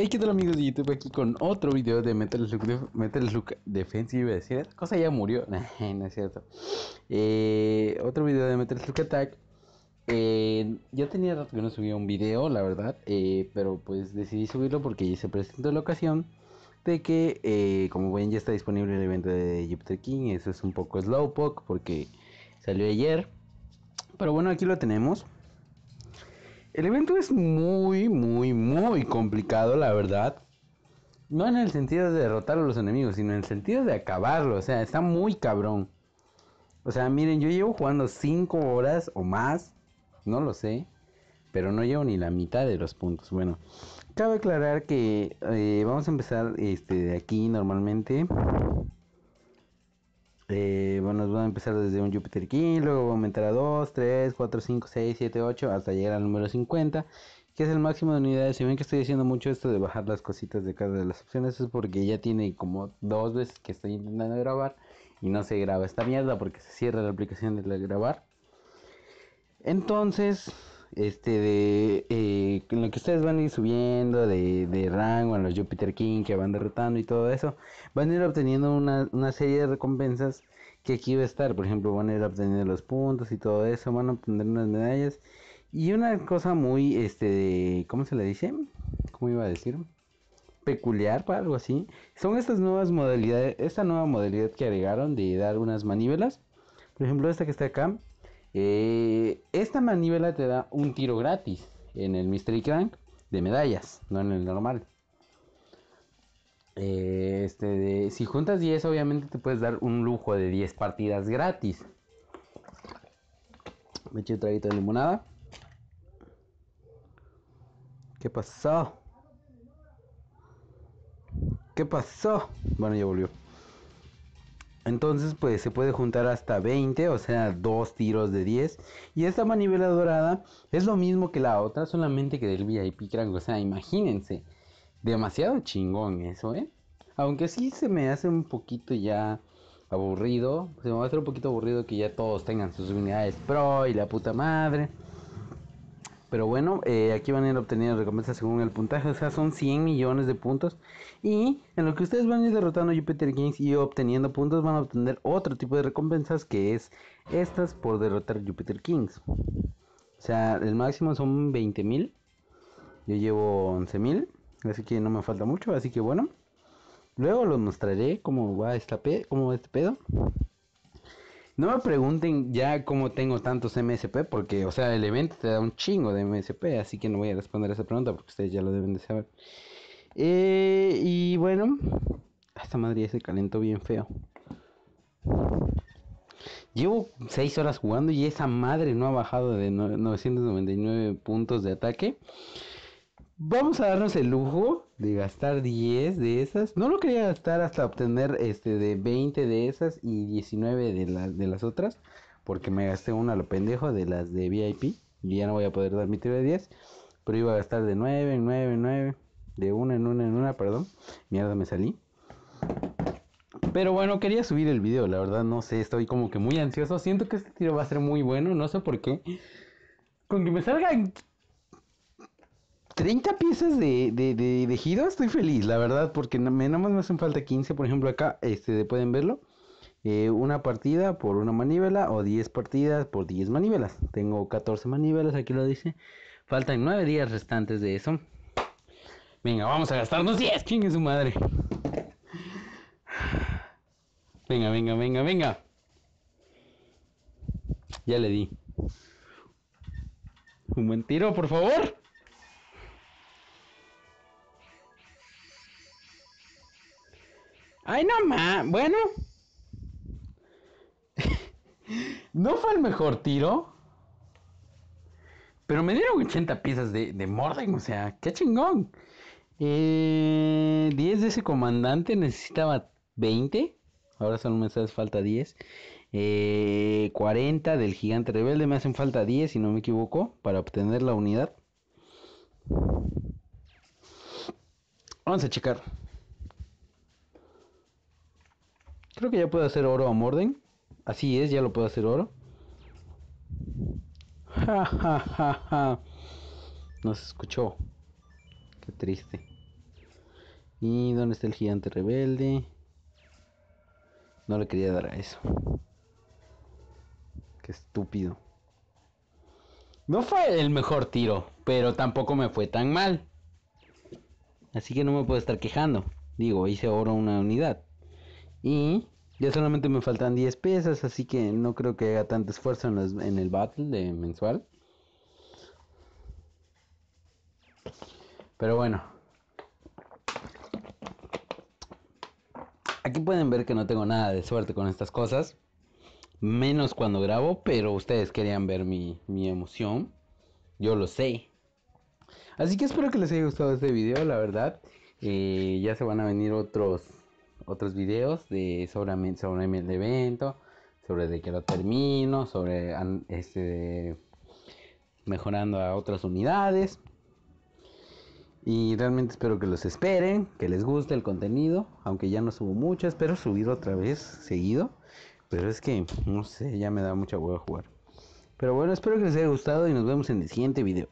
Hey, ¿qué tal amigos de YouTube? Aquí con otro video de Metal Slug, Metal Slug Defense, iba cosa ya murió, no es cierto. Eh, otro video de Metal Slug Attack. Eh, yo tenía rato que no subía un video, la verdad, eh, pero pues decidí subirlo porque se presentó la ocasión de que, como ven, ya está disponible el evento de Jupiter King, eso es un poco slowpoke porque salió ayer. Pero bueno, aquí lo tenemos. El evento es muy, muy, muy complicado, la verdad. No en el sentido de derrotar a los enemigos, sino en el sentido de acabarlo. O sea, está muy cabrón. O sea, miren, yo llevo jugando 5 horas o más. No lo sé. Pero no llevo ni la mitad de los puntos. Bueno, cabe aclarar que eh, vamos a empezar este, de aquí normalmente. Eh, bueno, voy a empezar desde un Jupiter King, luego voy a aumentar a 2, 3, 4, 5, 6, 7, 8, hasta llegar al número 50, que es el máximo de unidades. Si ven que estoy diciendo mucho esto de bajar las cositas de cada de las opciones, es porque ya tiene como dos veces que estoy intentando grabar y no se graba esta mierda porque se cierra la aplicación de grabar. Entonces, este de eh, lo que ustedes van a ir subiendo de, rango a los Jupiter King que van derrotando y todo eso, van a ir obteniendo una, serie de recompensas que aquí va a estar, por ejemplo, van a ir obteniendo los puntos y todo eso, van a obtener unas medallas y una cosa muy, este, de, ¿cómo se le dice? ¿Cómo iba a decir? peculiar para algo así. Son estas nuevas modalidades, esta nueva modalidad que agregaron de dar unas manivelas Por ejemplo, esta que está acá, eh, esta manivela te da un tiro gratis en el Mystery Crank de medallas, no en el normal. Eh, este de, si juntas 10, obviamente te puedes dar un lujo de 10 partidas gratis. Me eché un traguito de limonada. ¿Qué pasó? ¿Qué pasó? Bueno, ya volvió. Entonces, pues se puede juntar hasta 20, o sea, dos tiros de 10. Y esta manivela dorada es lo mismo que la otra, solamente que del VIP O sea, imagínense, demasiado chingón eso, ¿eh? Aunque sí se me hace un poquito ya aburrido. Se me va a hacer un poquito aburrido que ya todos tengan sus unidades pro y la puta madre. Pero bueno, eh, aquí van a ir obteniendo recompensas según el puntaje. O sea, son 100 millones de puntos. Y en lo que ustedes van a ir derrotando Jupiter Kings y obteniendo puntos, van a obtener otro tipo de recompensas que es estas por derrotar Jupiter Kings. O sea, el máximo son 20 mil. Yo llevo 11 mil. Así que no me falta mucho. Así que bueno. Luego los mostraré cómo va esta cómo va este pedo. No me pregunten ya cómo tengo tantos MSP, porque, o sea, el evento te da un chingo de MSP, así que no voy a responder esa pregunta porque ustedes ya lo deben de saber. Eh, y bueno, esta madre ya se calentó bien feo. Llevo 6 horas jugando y esa madre no ha bajado de 999 puntos de ataque. Vamos a darnos el lujo de gastar 10 de esas. No lo quería gastar hasta obtener este de 20 de esas y 19 de, de las otras. Porque me gasté una lo pendejo de las de VIP. Y ya no voy a poder dar mi tiro de 10. Pero iba a gastar de 9 en 9 9. De 1 en 1 en una, perdón. Mierda, me salí. Pero bueno, quería subir el video. La verdad, no sé. Estoy como que muy ansioso. Siento que este tiro va a ser muy bueno. No sé por qué. Con que me salgan 30 piezas de, de, estoy feliz, la verdad, porque me, nada más me hacen falta 15, por ejemplo, acá, este, pueden verlo. Eh, una partida por una manivela o 10 partidas por 10 manivelas. Tengo 14 manivelas, aquí lo dice. Faltan 9 días restantes de eso. Venga, vamos a gastarnos 10. ¿Quién es su madre? Venga, venga, venga, venga. Ya le di. Un mentiro, por favor. Ay, no más. Bueno. no fue el mejor tiro. Pero me dieron 80 piezas de, de Morden. O sea, qué chingón. 10 eh, de ese comandante necesitaba 20. Ahora solo me hace falta 10. 40 eh, del gigante rebelde. Me hacen falta 10, si no me equivoco, para obtener la unidad. Vamos a checar. Creo que ya puedo hacer oro a Morden. Así es, ya lo puedo hacer oro. Ja, ja, No se escuchó. Qué triste. ¿Y dónde está el gigante rebelde? No le quería dar a eso. Qué estúpido. No fue el mejor tiro, pero tampoco me fue tan mal. Así que no me puedo estar quejando. Digo, hice oro una unidad. Y ya solamente me faltan 10 piezas, así que no creo que haga tanto esfuerzo en, el battle de mensual. Pero bueno. Aquí pueden ver que no tengo nada de suerte con estas cosas. Menos cuando grabo, pero ustedes querían ver mi, emoción. Yo lo sé. Así que espero que les haya gustado este video, la verdad. Y eh, ya se van a venir otros otros videos de sobre, sobre el evento, sobre de que lo termino, sobre este mejorando a otras unidades. Y realmente espero que los esperen, que les guste el contenido, aunque ya no subo mucho, espero subir otra vez seguido, pero es que no sé, ya me da mucha hueva jugar. Pero bueno, espero que les haya gustado y nos vemos en el siguiente video.